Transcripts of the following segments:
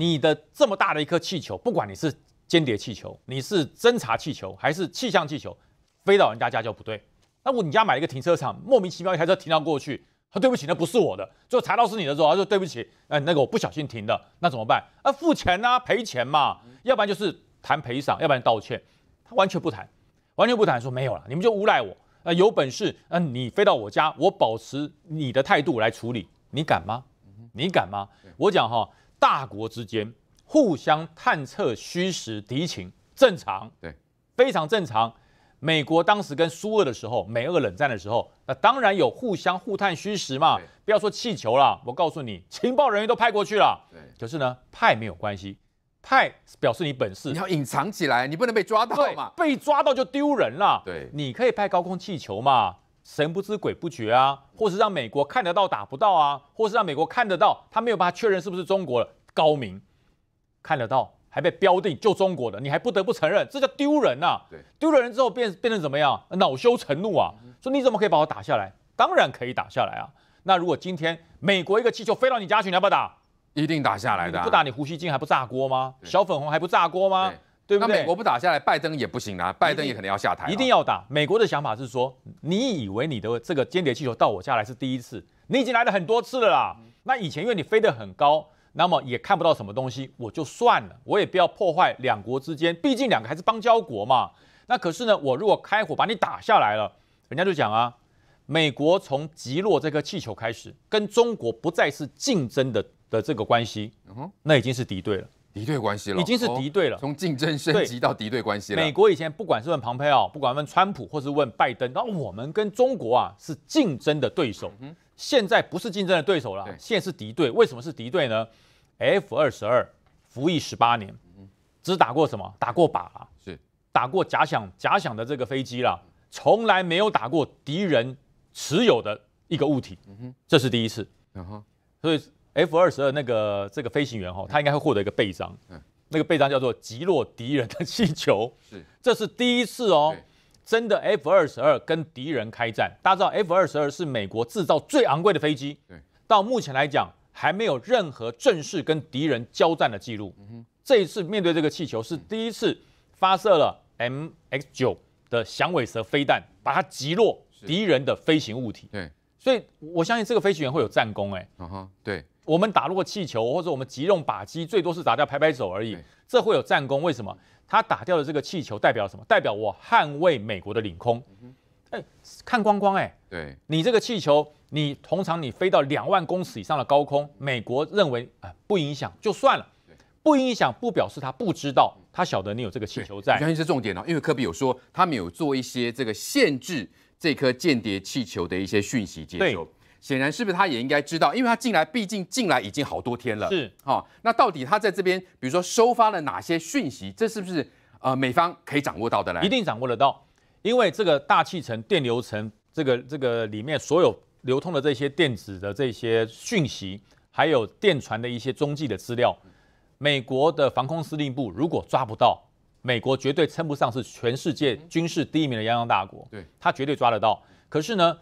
你的这么大的一颗气球，不管你是间谍气球，你是侦察气球，还是气象气球，飞到人家家就不对。那我你家买一个停车场，莫名其妙一开车停到过去，说对不起，那不是我的，就查到是你的时候，他说对不起，哎，那个我不小心停的，那怎么办？啊，付钱呐，赔钱嘛，要不然就是谈赔偿，要不然道歉，他完全不谈，完全不谈，说没有了，你们就诬赖我。啊，有本事啊，你飞到我家，我保持你的态度来处理，你敢吗？你敢吗？我讲哈。大国之间互相探测虚实敌情正常，对，非常正常。美国当时跟苏俄的时候，美俄冷战的时候，那当然有互相互探虚实嘛。不要说气球了，我告诉你，情报人员都派过去了。可是呢，派没有关系，派表示你本事。你要隐藏起来，你不能被抓到嘛，被抓到就丢人了。对，你可以派高空气球嘛。神不知鬼不觉啊，或是让美国看得到打不到啊，或是让美国看得到他没有办法确认是不是中国的高明，看得到还被标定就中国的，你还不得不承认，这叫丢人呐！对，丢了人之后变变成怎么样？恼羞成怒啊！说你怎么可以把我打下来？当然可以打下来啊！那如果今天美国一个气球飞到你家去，你要不要打？一定打下来的，不打你胡锡进还不炸锅吗？小粉红还不炸锅吗？对，那美国不打下来，拜登也不行啊，拜登也可能要下台，一定要打。美国的想法是说，你以为你的这个间谍气球到我家来是第一次？你已经来了很多次了啦。那以前因为你飞得很高，那么也看不到什么东西，我就算了，我也不要破坏两国之间，毕竟两个还是邦交国嘛。那可是呢，我如果开火把你打下来了，人家就讲啊，美国从击落这个气球开始，跟中国不再是竞争的的这个关系，那已经是敌对了。敌对关系了，已经是敌对了。从竞争升级到敌对关系了。美国以前不管是问庞培哦，不管问川普或是问拜登，那我们跟中国啊是竞争的对手。现在不是竞争的对手了，现在是敌对。为什么是敌对呢？F 二十二服役十八年，只打过什么？打过靶，了，是打过假想假想的这个飞机了，从来没有打过敌人持有的一个物体。这是第一次，然所以。F 二十二那个这个飞行员哈，他应该会获得一个备章，那个备章叫做击落敌人的气球，是，这是第一次哦，真的 F 二十二跟敌人开战。大家知道 F 二十二是美国制造最昂贵的飞机，对，到目前来讲还没有任何正式跟敌人交战的记录。这一次面对这个气球是第一次发射了 M X 九的响尾蛇飞弹，把它击落敌人的飞行物体。对，所以我相信这个飞行员会有战功哎。嗯哼，对。我们打落气球，或者我们急用靶机，最多是打掉拍拍手而已。这会有战功？为什么？他打掉的这个气球代表什么？代表我捍卫美国的领空。哎，看光光哎。对，你这个气球，你通常你飞到两万公尺以上的高空，美国认为啊不影响就算了。不影响不表示他不知道，他晓得你有这个气球在。我相信是重点哦，因为科比有说，他们有做一些这个限制这颗间谍气球的一些讯息接收。显然，是不是他也应该知道？因为他进来，毕竟进来已经好多天了。是哦，那到底他在这边，比如说收发了哪些讯息？这是不是呃美方可以掌握到的呢？一定掌握得到，因为这个大气层、电流层，这个这个里面所有流通的这些电子的这些讯息，还有电传的一些踪迹的资料，美国的防空司令部如果抓不到，美国绝对称不上是全世界军事第一名的泱泱大国。对，他绝对抓得到。可是呢？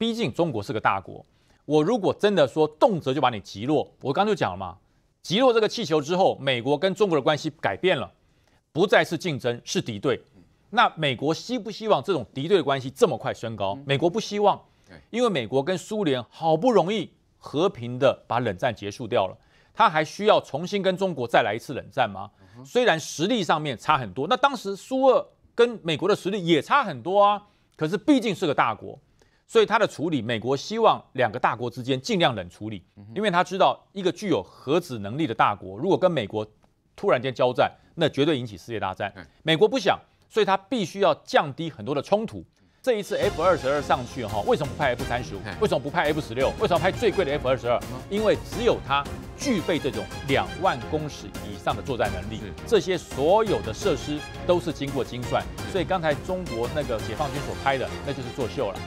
毕竟中国是个大国，我如果真的说动辄就把你击落，我刚就讲了嘛，击落这个气球之后，美国跟中国的关系改变了，不再是竞争，是敌对。那美国希不希望这种敌对的关系这么快升高？美国不希望，因为美国跟苏联好不容易和平的把冷战结束掉了，他还需要重新跟中国再来一次冷战吗？虽然实力上面差很多，那当时苏俄跟美国的实力也差很多啊，可是毕竟是个大国。所以他的处理，美国希望两个大国之间尽量冷处理，因为他知道一个具有核子能力的大国，如果跟美国突然间交战，那绝对引起世界大战。美国不想，所以他必须要降低很多的冲突。这一次 F 二十二上去哈，为什么不派 F 三十五？为什么不派 F 十六？为什么派最贵的 F 二十二？因为只有它具备这种两万公尺以上的作战能力。这些所有的设施都是经过精算，所以刚才中国那个解放军所拍的，那就是作秀了。